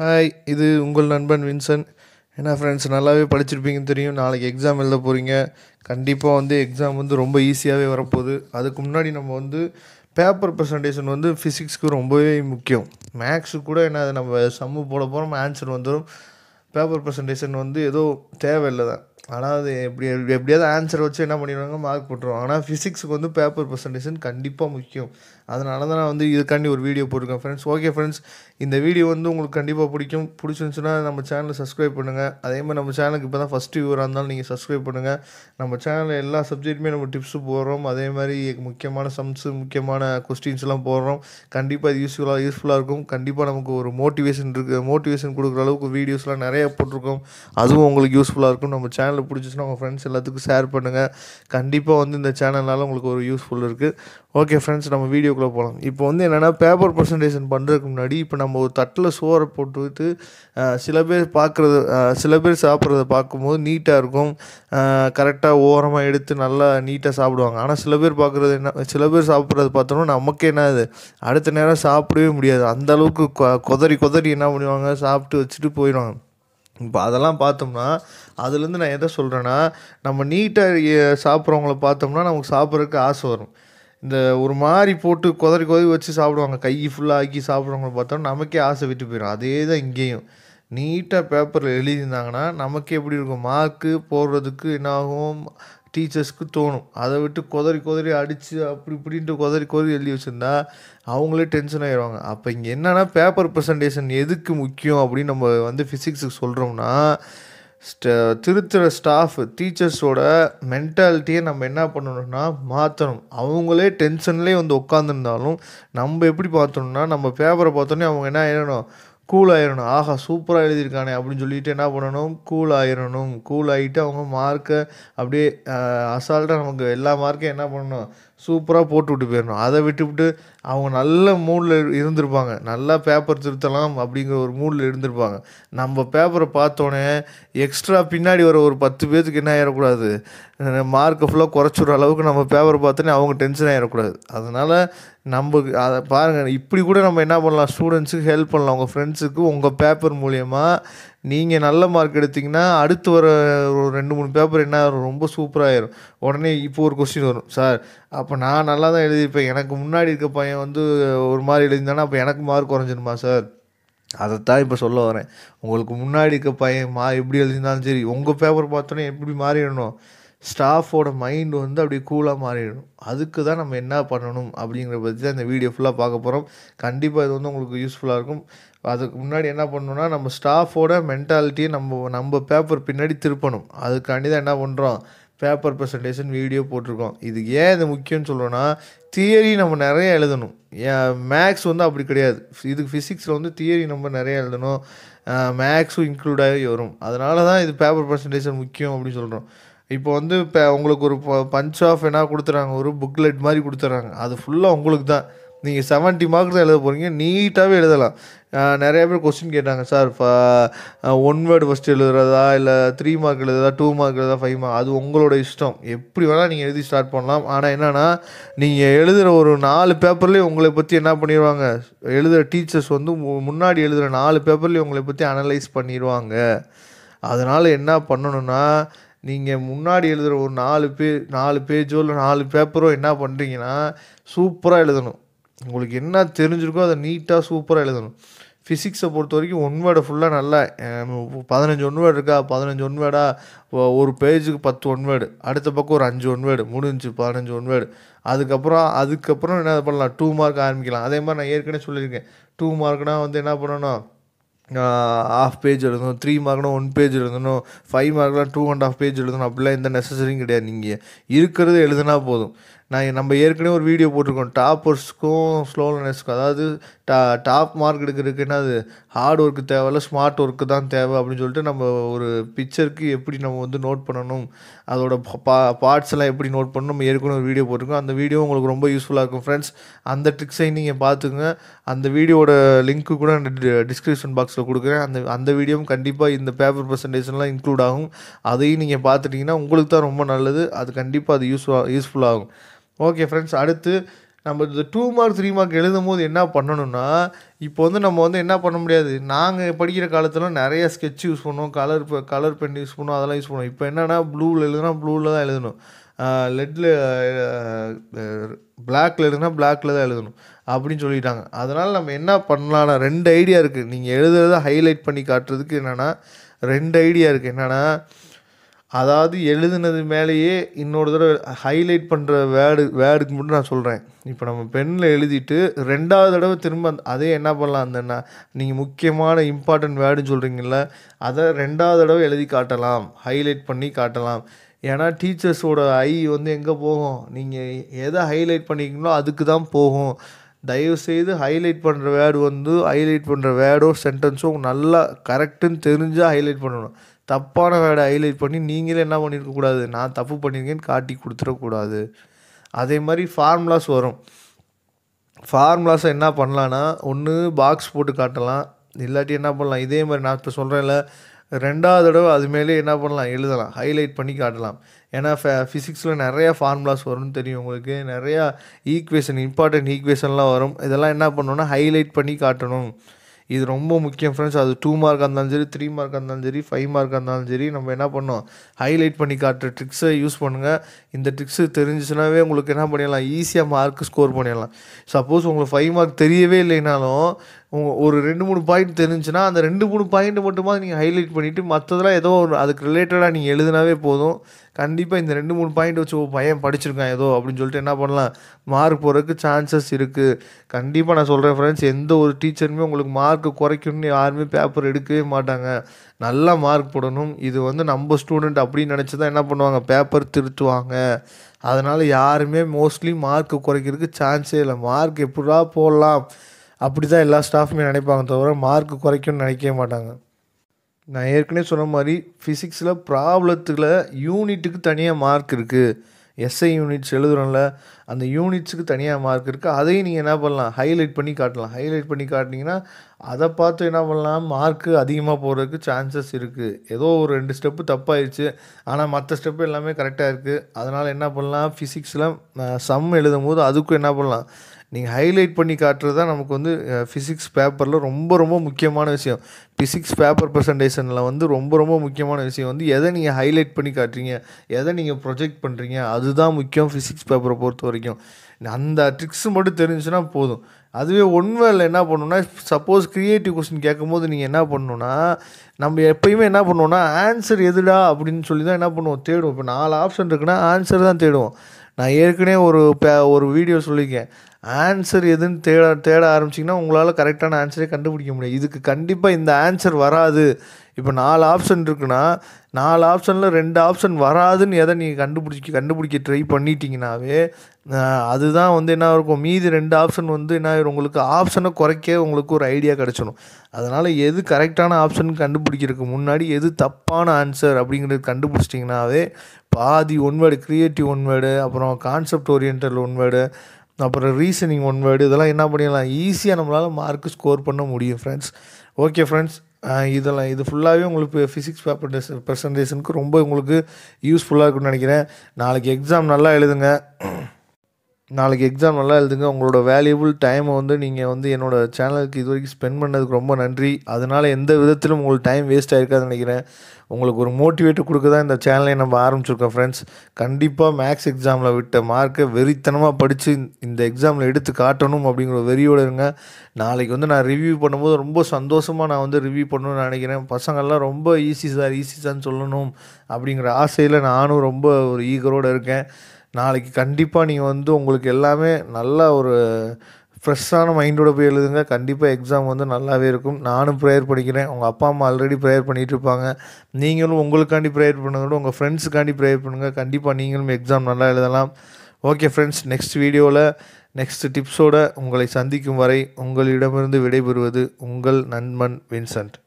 hi இது உங்கள் நண்பன் வின்சன் ஏன்னா ஃப்ரெண்ட்ஸ் நல்லாவே படிச்சிருப்பீங்கன்னு தெரியும் நாளைக்கு எக்ஸாம் எழுத போகிறீங்க கண்டிப்பாக வந்து எக்ஸாம் வந்து ரொம்ப ஈஸியாகவே வரப்போகுது அதுக்கு முன்னாடி நம்ம வந்து பேப்பர் ப்ரெசன்டேஷன் வந்து ஃபிசிக்ஸ்க்கு ரொம்பவே முக்கியம் மேக்ஸு கூட என்ன நம்ம சம்மு போட போகிறோம் ஆன்சர் வந்துடும் பேப்பர் ப்ரெசன்டேஷன் வந்து ஏதோ தேவையில்லை தான் ஆனால் அது எப்படி எப்படியாவது ஆன்சர் வச்சு என்ன பண்ணிடுவாங்க மார்க் போட்டுருவோம் ஆனால் ஃபிசிக்ஸுக்கு வந்து பேப்பர் ப்ரெசன்டேஷன் கண்டிப்பாக முக்கியம் அதனால தான் நான் வந்து இதுக்காண்டி ஒரு வீடியோ போட்டிருக்கேன் ஃப்ரெண்ட்ஸ் ஓகே ஃப்ரெண்ட்ஸ் இந்த வீடியோ வந்து உங்களுக்கு கண்டிப்பாக பிடிக்கும் பிடிச்சிருந்துச்சுன்னா நம்ம சேனலை சப்ஸ்கிரைப் பண்ணுங்கள் அதே மாதிரி நம்ம சேனலுக்கு இப்போ தான் ஃபஸ்ட்டு வியூராக இருந்தாலும் நீங்கள் சப்ஸ்கிரைப் பண்ணுங்கள் நம்ம சேனலில் எல்லா சப்ஜெக்ட்டுமே நம்ம டிப்ஸு போடுறோம் அதே மாதிரி முக்கியமான சம்ஸு முக்கியமான கொஸ்டின்ஸ்லாம் போடுறோம் கண்டிப்பாக அது யூஸ்ஃபுல்லாக யூஸ்ஃபுல்லாக இருக்கும் கண்டிப்பாக நமக்கு ஒரு மோட்டிவேஷன் இருக்குது மோட்டிவேஷன் கொடுக்குற அளவுக்கு வீடியோஸ்லாம் நிறையா போட்டிருக்கோம் அதுவும் உங்களுக்கு யூஸ்ஃபுல்லாக இருக்கும் நம்ம சேனலில் பிடிச்சிச்சுன்னா உங்கள் ஃப்ரெண்ட்ஸ் எல்லாத்துக்கும் ஷேர் பண்ணுங்கள் கண்டிப்பாக வந்து இந்த சேனல்னால் உங்களுக்கு ஒரு யூஸ்ஃபுல் இருக்குது ஓகே ஃப்ரெண்ட்ஸ் நம்ம வீடியோ வீடியோக்குள்ளே போகலாம் இப்போ வந்து என்னென்னா பேப்பர் ப்ரெசன்டேஷன் பண்ணுறதுக்கு முன்னாடி இப்போ நம்ம ஒரு தட்டில் சோறை போட்டுவிட்டு சில பேர் பார்க்குறது சில பேர் சாப்பிட்றத பார்க்கும்போது நீட்டாக இருக்கும் கரெக்டாக ஓரமாக எடுத்து நல்லா நீட்டாக சாப்பிடுவாங்க ஆனால் சில பேர் பார்க்குறது என்ன சில பேர் சாப்பிட்றது பார்த்தோம்னா நமக்கு என்ன அது அடுத்த நேரம் சாப்பிடவே முடியாது அந்தளவுக்கு கொதறி கொதறி என்ன பண்ணுவாங்க சாப்பிட்டு வச்சுட்டு போயிடுவாங்க இப்போ அதெல்லாம் பார்த்தோம்னா அதுலேருந்து நான் எதை சொல்கிறேன்னா நம்ம நீட்டாக சாப்பிட்றவங்கள பார்த்தோம்னா நமக்கு சாப்பிட்றதுக்கு ஆசை வரும் இந்த ஒரு மாதிரி போட்டு குதறி குதறி வச்சு சாப்பிடுவாங்க கை ஃபுல்லாக ஆக்கி சாப்பிடுவாங்கன்னு பார்த்தோம் நமக்கே ஆசை விட்டு போயிடும் அதே தான் இங்கேயும் நீட்டாக பேப்பரில் எழுதியிருந்தாங்கன்னா நமக்கே எப்படி இருக்கும் மார்க்கு போடுறதுக்கு என்ன ஆகும் டீச்சர்ஸ்க்கு தோணும் அதை விட்டு குதறி குதறி அடித்து அப்படி இப்படின்ட்டு குதறி குதறி எழுதி வச்சுருந்தா அவங்களே டென்ஷன் ஆகிடுவாங்க அப்போ இங்கே என்னென்னா பேப்பர் ப்ரெசன்டேஷன் எதுக்கு முக்கியம் அப்படின்னு நம்ம வந்து ஃபிசிக்ஸுக்கு சொல்கிறோம்னா திருத்துற ஸ்டாஃப் டீச்சர்ஸோட மென்டாலிட்டியை நம்ம என்ன பண்ணணும்னா மாற்றணும் அவங்களே டென்ஷன்லேயே வந்து உட்காந்துருந்தாலும் நம்ம எப்படி பார்த்தோம்னா நம்ம பேப்பரை பார்த்தோன்னே அவங்க என்ன ஆயிடணும் கூல் ஆயிடணும் ஆஹா சூப்பராக எழுதியிருக்கானே அப்படின்னு சொல்லிட்டு என்ன பண்ணணும் கூல் ஆயிடணும் கூல் ஆகிட்டு அவங்க மார்க்கை அப்படியே அசால்ட்டாக நமக்கு எல்லா மார்க்கையும் என்ன பண்ணணும் சூப்பராக போட்டு விட்டு போயிடணும் அதை விட்டுவிட்டு அவங்க நல்ல மூடில் இருந்திருப்பாங்க நல்லா பேப்பர் திருத்தலாம் அப்படிங்கிற ஒரு மூடில் இருந்திருப்பாங்க நம்ம பேப்பரை பார்த்தோன்னே எக்ஸ்ட்ரா பின்னாடி வர ஒரு பத்து பேர்த்துக்கு என்ன ஆகிடக்கூடாது மார்க்கை ஃபுல்லாக குறைச்சிடுற அளவுக்கு நம்ம பேப்பரை பார்த்தோன்னே அவங்க டென்ஷன் ஆகிடக்கூடாது அதனால் நம்ம அதை பாருங்கள் இப்படி கூட நம்ம என்ன பண்ணலாம் ஸ்டூடெண்ட்ஸுக்கு ஹெல்ப் பண்ணலாம் உங்கள் ஃப்ரெண்ட்ஸுக்கு உங்கள் பேப்பர் மூலியமாக நீங்கள் நல்ல மார்க் எடுத்திங்கன்னா அடுத்து வர ஒரு ரெண்டு மூணு பேப்பர் என்ன ஆகும் ரொம்ப சூப்பராகிடும் உடனே இப்போ ஒரு கொஸ்டின் வரும் சார் அப்போ நான் நல்லா தான் எழுதியிருப்பேன் எனக்கு முன்னாடி இருக்க பையன் வந்து ஒரு மாதிரி எழுதினானா அப்போ எனக்கு மார்க் குறைஞ்சிருமா சார் அதைத்தான் இப்போ சொல்ல வரேன் உங்களுக்கு முன்னாடி இருக்க பையன் மா எப்படி எழுதியிருந்தாலும் சரி உங்கள் பேப்பர் பார்த்தோன்னே எப்படி மாறிடணும் ஸ்டாஃபோட மைண்டு வந்து அப்படி கூலாக மாறிடும் அதுக்கு தான் நம்ம என்ன பண்ணணும் அப்படிங்கிற பற்றி தான் இந்த வீடியோ ஃபுல்லாக பார்க்க போகிறோம் கண்டிப்பாக இது வந்து உங்களுக்கு யூஸ்ஃபுல்லாக இருக்கும் அதுக்கு முன்னாடி என்ன பண்ணணும்னா நம்ம ஸ்டாஃபோட மென்டாலிட்டியை நம்ம நம்ம பேப்பர் பின்னாடி திருப்பணும் அதுக்காண்டி தான் என்ன பண்ணுறோம் பேப்பர் ப்ரெசன்டேஷன் வீடியோ போட்டிருக்கோம் இது ஏன் இது முக்கியம்னு சொல்கிறோன்னா தியரி நம்ம நிறைய எழுதணும் மேக்ஸ் வந்து அப்படி கிடையாது இதுக்கு ஃபிசிக்ஸில் வந்து தியரி நம்ம நிறைய எழுதணும் மேக்ஸும் இன்க்ளூடாகவே வரும் அதனால தான் இது பேப்பர் ப்ரெசன்டேஷன் முக்கியம் அப்படின்னு சொல்கிறோம் இப்போ வந்து இப்போ உங்களுக்கு ஒரு பஞ்ச் ஆஃப் என்ன கொடுத்துறாங்க ஒரு புக்லெட் மாதிரி கொடுத்துட்றாங்க அது ஃபுல்லாக உங்களுக்கு தான் நீங்கள் செவன்ட்டி மார்க் தான் எழுத போகிறீங்க நீட்டாகவே எழுதலாம் நிறைய பேர் கொஸ்டின் கேட்டாங்க சார் இப்போ ஒன் வேர்டு ஃபஸ்ட் எழுதுறதா இல்லை த்ரீ மார்க் எழுதுறதா டூ மார்க் எழுதா ஃபைவ் மார்க் அது உங்களோட இஷ்டம் எப்படி வேணால் நீங்கள் எழுதி ஸ்டார்ட் பண்ணலாம் ஆனால் என்னென்னா நீங்கள் எழுதுகிற ஒரு நாலு பேப்பர்லேயும் உங்களை பற்றி என்ன பண்ணிடுவாங்க எழுதுகிற டீச்சர்ஸ் வந்து முன்னாடி எழுதுகிற நாலு பேப்பர்லேயும் உங்களை பற்றி அனலைஸ் பண்ணிடுவாங்க அதனால் என்ன பண்ணணுன்னா நீங்கள் முன்னாடி எழுதுகிற ஒரு நாலு பே நாலு பேஜோ இல்லை நாலு பேப்பரோ என்ன பண்ணுறீங்கன்னா சூப்பராக எழுதணும் உங்களுக்கு என்ன தெரிஞ்சிருக்கோ அதை நீட்டாக சூப்பராக எழுதணும் ஃபிசிக்ஸை பொறுத்த வரைக்கும் ஒன் வேர்டை ஃபுல்லாக நல்லா பதினஞ்சு ஒன் வேர்டு இருக்கா பதினஞ்சு ஒன் வேர்டா ஒரு பேஜுக்கு பத்து ஒன் வேர்டு அடுத்த பக்கம் ஒரு அஞ்சு ஒன் வேர்டு முடிஞ்சு பதினஞ்சு ஒன் வேர்டு அதுக்கப்புறம் அதுக்கப்புறம் என்ன பண்ணலாம் டூ மார்க் ஆரம்பிக்கலாம் அதே மாதிரி நான் ஏற்கனவே சொல்லியிருக்கேன் டூ மார்க்னால் வந்து என்ன பண்ணணும் ஆஃப் பேஜ் எழுதணும் த்ரீ மார்க்னா ஒன் பேஜ் எழுதணும் ஃபைவ் மார்க்லாம் டூ அண்ட் ஹாஃப் பேஜ் எழுதணும் அப்படிலாம் எந்த நெசசரியும் கிடையாது நீங்கள் இருக்கிறது எழுதுனா போதும் நான் நம்ம ஏற்கனவே ஒரு வீடியோ போட்டிருக்கோம் டாப்பர்ஸ்க்கும் ஸ்லோலனஸ்க்கும் அதாவது டா டாப் மார்க் எடுக்கிறதுக்குன்னா அது ஹார்ட் ஒர்க்கு தேவையில்ல ஸ்மார்ட் ஒர்க்கு தான் தேவை அப்படின்னு சொல்லிட்டு நம்ம ஒரு பிக்சருக்கு எப்படி நம்ம வந்து நோட் பண்ணணும் அதோட பா பார்ட்ஸ் எல்லாம் எப்படி நோட் பண்ணணும் நம்ம ஏற்கனவே ஒரு வீடியோ போட்டிருக்கோம் அந்த வீடியோ உங்களுக்கு ரொம்ப யூஸ்ஃபுல்லாக இருக்கும் ஃப்ரெண்ட்ஸ் அந்த ட்ரிக்ஸை நீங்கள் பார்த்துக்குங்க அந்த வீடியோட லிங்க்கு கூட நான் டிஸ்கிரிப்ஷன் பாக்ஸில் கொடுக்குறேன் அந்த அந்த வீடியோவும் கண்டிப்பாக இந்த பேப்பர் ப்ரெசன்டேஷன்லாம் இன்க்ளூட் ஆகும் அதையும் நீங்கள் பார்த்துட்டிங்கன்னா உங்களுக்கு தான் ரொம்ப நல்லது அது கண்டிப்பாக அது யூஸ்ஃபுல்லாக யூஸ்ஃபுல்லாகும் ஓகே ஃப்ரெண்ட்ஸ் அடுத்து நம்ம இந்த டூ மார்க் த்ரீ மார்க் எழுதும் போது என்ன பண்ணணும்னா இப்போ வந்து நம்ம வந்து என்ன பண்ண முடியாது நாங்கள் படிக்கிற காலத்தில் நிறைய ஸ்கெட்ச் யூஸ் பண்ணுவோம் கலர் கலர் பென் யூஸ் பண்ணுவோம் அதெல்லாம் யூஸ் பண்ணுவோம் இப்போ என்னென்னா ப்ளூவில் எழுதுனா ப்ளூவில் தான் எழுதணும் லெட்டில் பிளாக்கில் எழுதுனா பிளாக்கில் தான் எழுதணும் அப்படின்னு சொல்லிட்டாங்க அதனால் நம்ம என்ன பண்ணலான்னா ரெண்டு ஐடியா இருக்குது நீங்கள் எழுதுறத ஹைலைட் பண்ணி காட்டுறதுக்கு என்னென்னா ரெண்டு ஐடியா இருக்குது என்னென்னா அதாவது எழுதுனது மேலேயே இன்னொரு தடவை ஹைலைட் பண்ணுற வேர்டு வேர்டுக்கு மட்டும் நான் சொல்கிறேன் இப்போ நம்ம பெண்ணில் எழுதிட்டு ரெண்டாவது தடவை திரும்ப அந்த அதே என்ன பண்ணலாம் அந்த நீங்கள் முக்கியமான இம்பார்ட்டன்ட் வேர்டுன்னு சொல்கிறீங்கள அதை ரெண்டாவது தடவை எழுதி காட்டலாம் ஹைலைட் பண்ணி காட்டலாம் ஏன்னா டீச்சர்ஸோட ஐ வந்து எங்கே போகும் நீங்கள் எதை ஹைலைட் பண்ணிக்கணும் அதுக்கு தான் போகும் தயவுசெய்து ஹைலைட் பண்ணுற வேர்டு வந்து ஹைலைட் பண்ணுற வேர்டோ சென்டென்ஸோ நல்லா கரெக்டுன்னு தெரிஞ்சால் ஹைலைட் பண்ணணும் தப்பான வேலை ஹைலைட் பண்ணி நீங்களே என்ன பண்ணியிருக்கக்கூடாது நான் தப்பு பண்ணியிருக்கேன்னு காட்டி கொடுத்துடக்கூடாது அதே மாதிரி ஃபார்முலாஸ் வரும் ஃபார்முலாஸை என்ன பண்ணலான்னா ஒன்று பாக்ஸ் போட்டு காட்டலாம் இல்லாட்டி என்ன பண்ணலாம் இதே மாதிரி நான் இப்போ சொல்கிறேன்ல ரெண்டாவது தடவை அது என்ன பண்ணலாம் எழுதலாம் ஹைலைட் பண்ணி காட்டலாம் ஏன்னா ஃபே ஃபிசிக்ஸில் நிறையா ஃபார்முலாஸ் வரும்னு தெரியும் உங்களுக்கு நிறையா ஈக்குவேஷன் இம்பார்ட்டன்ட் ஈக்குவேஷன்லாம் வரும் இதெல்லாம் என்ன பண்ணணும்னா ஹைலைட் பண்ணி காட்டணும் இது ரொம்ப முக்கியம் ஃப்ரெண்ட்ஸ் அது டூ மார்க்காக இருந்தாலும் சரி த்ரீ மார்க்காக இருந்தாலும் சரி ஃபைவ் மார்க்காக இருந்தாலும் சரி நம்ம என்ன பண்ணோம் ஹைலைட் பண்ணி காட்டுற ட்ரிக்ஸை யூஸ் பண்ணுங்கள் இந்த ட்ரிக்ஸு தெரிஞ்சுச்சுனாவே உங்களுக்கு என்ன பண்ணிடலாம் ஈஸியாக மார்க் ஸ்கோர் பண்ணிடலாம் சப்போஸ் உங்களுக்கு ஃபைவ் மார்க் தெரியவே இல்லைனாலும் ஒரு ரெண்டு மூணு பாயிண்ட் தெரிஞ்சுன்னா அந்த ரெண்டு மூணு பாயிண்ட் மட்டுமா நீங்கள் ஹைலைட் பண்ணிவிட்டு மற்றதெல்லாம் ஏதோ ஒரு அதுக்கு ரிலேட்டடாக நீங்கள் எழுதுனாவே போதும் கண்டிப்பாக இந்த ரெண்டு மூணு பாயிண்ட் வச்சு ஓ பையன் படிச்சிருக்கான் ஏதோ அப்படின்னு சொல்லிட்டு என்ன பண்ணலாம் மார்க் போகிறதுக்கு சான்சஸ் இருக்குது கண்டிப்பாக நான் சொல்கிறேன் ஃப்ரெண்ட்ஸ் எந்த ஒரு டீச்சருமே உங்களுக்கு மார்க் குறைக்கணும்னு யாருமே பேப்பர் எடுக்கவே மாட்டாங்க நல்லா மார்க் போடணும் இது வந்து நம்ம ஸ்டூடெண்ட் அப்படின்னு நினச்சி தான் என்ன பண்ணுவாங்க பேப்பர் திருத்துவாங்க அதனால் யாருமே மோஸ்ட்லி மார்க் குறைக்கிறதுக்கு சான்ஸே இல்லை மார்க் எப்படா போடலாம் அப்படி தான் எல்லா ஸ்டாஃப்மே நினைப்பாங்க தவிர மார்க் குறைக்கும்னு நினைக்கவே மாட்டாங்க நான் ஏற்கனவே சொன்ன மாதிரி ஃபிசிக்ஸில் ப்ராப்ளத்தில் யூனிட்டுக்கு தனியாக மார்க் இருக்குது எஸ்ஐ யூனிட்ஸ் எழுதுகிறோம்ல அந்த யூனிட்ஸுக்கு தனியாக மார்க் இருக்குது அதையும் நீங்கள் என்ன பண்ணலாம் ஹைலைட் பண்ணி காட்டலாம் ஹைலைட் பண்ணி காட்டினீங்கன்னா அதை பார்த்து என்ன பண்ணலாம் மார்க்கு அதிகமாக போகிறதுக்கு சான்சஸ் இருக்குது ஏதோ ஒரு ரெண்டு ஸ்டெப்பு தப்பாயிடுச்சு ஆனால் மற்ற ஸ்டெப்பு எல்லாமே கரெக்டாக இருக்குது அதனால் என்ன பண்ணலாம் ஃபிசிக்ஸில் சம் எழுதும் போது அதுக்கும் என்ன பண்ணலாம் நீங்கள் ஹைலைட் பண்ணி காட்டுறது தான் நமக்கு வந்து ஃபிசிக்ஸ் பேப்பரில் ரொம்ப ரொம்ப முக்கியமான விஷயம் ஃபிசிக்ஸ் பேப்பர் ப்ரெசன்டேஷனில் வந்து ரொம்ப ரொம்ப முக்கியமான விஷயம் வந்து எதை நீங்கள் ஹைலைட் பண்ணி காட்டுறீங்க எதை நீங்கள் ப்ரொஜெக்ட் பண்ணுறீங்க அதுதான் முக்கியம் ஃபிசிக்ஸ் பேப்பரை பொறுத்த வரைக்கும் அந்த ட்ரிக்ஸ் மட்டும் தெரிஞ்சுன்னா போதும் அதுவே ஒன்வேல என்ன பண்ணணுன்னா சப்போஸ் க்ரியேட்டிவ் கொஸ்டின் கேட்கும்போது நீங்கள் என்ன பண்ணணுன்னா நம்ம எப்பயுமே என்ன பண்ணுவோம்னா ஆன்சர் எதுடா அப்படின்னு சொல்லி தான் என்ன பண்ணுவோம் தேடுவோம் இப்போ நாலு ஆப்ஷன் இருக்குன்னா ஆன்சர் தான் தேடுவோம் நான் ஏற்கனவே ஒரு ஒரு வீடியோ சொல்லியிருக்கேன் ஆன்சர் எதுன்னு தேட தேட ஆரம்பிச்சிங்கன்னா உங்களால் கரெக்டான ஆன்சரே கண்டுபிடிக்க முடியும் இதுக்கு கண்டிப்பாக இந்த ஆன்சர் வராது இப்போ நாலு ஆப்ஷன் இருக்குன்னா நாலு ஆப்ஷனில் ரெண்டு ஆப்ஷன் வராதுன்னு எதை நீங்கள் கண்டுபிடிச்சி கண்டுபிடிக்க ட்ரை பண்ணிட்டீங்கனாவே அதுதான் வந்து என்ன இருக்கும் மீதி ரெண்டு ஆப்ஷன் வந்து என்ன ஆயிரும் உங்களுக்கு ஆப்ஷனை குறைக்க உங்களுக்கு ஒரு ஐடியா கிடச்சிடும் அதனால் எது கரெக்டான ஆப்ஷன் கண்டுபிடிக்கிறதுக்கு முன்னாடி எது தப்பான ஆன்சர் அப்படிங்கிறது கண்டுபிடிச்சிட்டிங்கனாவே பாதி ஒன்வேர்டு க்ரியேட்டிவ் ஒன்வேர்டு அப்புறம் கான்செப்ட் ஓரியன்டல் ஒன்வேர்டு அப்புறம் ரீசனிங் ஒன் வேர்டு இதெல்லாம் என்ன பண்ணிடலாம் ஈஸியாக நம்மளால் மார்க் ஸ்கோர் பண்ண முடியும் ஃப்ரெண்ட்ஸ் ஓகே ஃப்ரெண்ட்ஸ் இதெல்லாம் இது ஃபுல்லாகவே உங்களுக்கு ஃபிசிக்ஸ் பேப்பர் டெஸ் ப்ரெசன்டேஷனுக்கு ரொம்ப உங்களுக்கு யூஸ்ஃபுல்லாக இருக்கும்னு நினைக்கிறேன் நாளைக்கு எக்ஸாம் நல்லா எழுதுங்க நாளைக்கு எக்ஸாம் நல்லா எழுதுங்க உங்களோட வேல்யூபிள் டைமை வந்து நீங்கள் வந்து என்னோடய சேனலுக்கு இது வரைக்கும் ஸ்பெண்ட் பண்ணதுக்கு ரொம்ப நன்றி அதனால் எந்த விதத்திலும் உங்களுக்கு டைம் வேஸ்ட் ஆகிருக்காதுன்னு நினைக்கிறேன் உங்களுக்கு ஒரு மோட்டிவேட்டு கொடுக்க தான் இந்த சேனலை நம்ம ஆரம்பிச்சிருக்கோம் ஃப்ரெண்ட்ஸ் கண்டிப்பாக மேக்ஸ் எக்ஸாமில் விட்ட மார்க்கை வெறித்தனமாக படித்து இந்த எக்ஸாமில் எடுத்து காட்டணும் அப்படிங்கிற வெறியோடு இருங்க நாளைக்கு வந்து நான் ரிவ்யூ பண்ணும்போது ரொம்ப சந்தோஷமாக நான் வந்து ரிவ்யூ பண்ணணும்னு நினைக்கிறேன் பசங்கள்லாம் ரொம்ப ஈஸி சார் ஈஸி சார்னு சொல்லணும் அப்படிங்கிற ஆசையில் நானும் ரொம்ப ஒரு ஈகரோடு இருக்கேன் நாளைக்கு கண்டிப்பாக நீங்கள் வந்து உங்களுக்கு எல்லாமே நல்ல ஒரு ஃப்ரெஷ்ஷான மைண்டோட போய் எழுதுங்க கண்டிப்பாக எக்ஸாம் வந்து நல்லாவே இருக்கும் நானும் ப்ரேயர் பண்ணிக்கிறேன் உங்கள் அப்பா அம்மா ஆல்ரெடி ப்ரேயர் பண்ணிகிட்டு இருப்பாங்க நீங்களும் உங்களுக்காண்டி ப்ரேயர் பண்ணுங்கள் உங்கள் ஃப்ரெண்ட்ஸுக்காண்டி ப்ரேயர் பண்ணுங்கள் கண்டிப்பாக நீங்களும் எக்ஸாம் நல்லா எழுதலாம் ஓகே ஃப்ரெண்ட்ஸ் நெக்ஸ்ட் வீடியோவில் நெக்ஸ்ட் டிப்ஸோடு உங்களை சந்திக்கும் வரை உங்களிடமிருந்து விடைபெறுவது உங்கள் நண்பன் வின்சென்ட்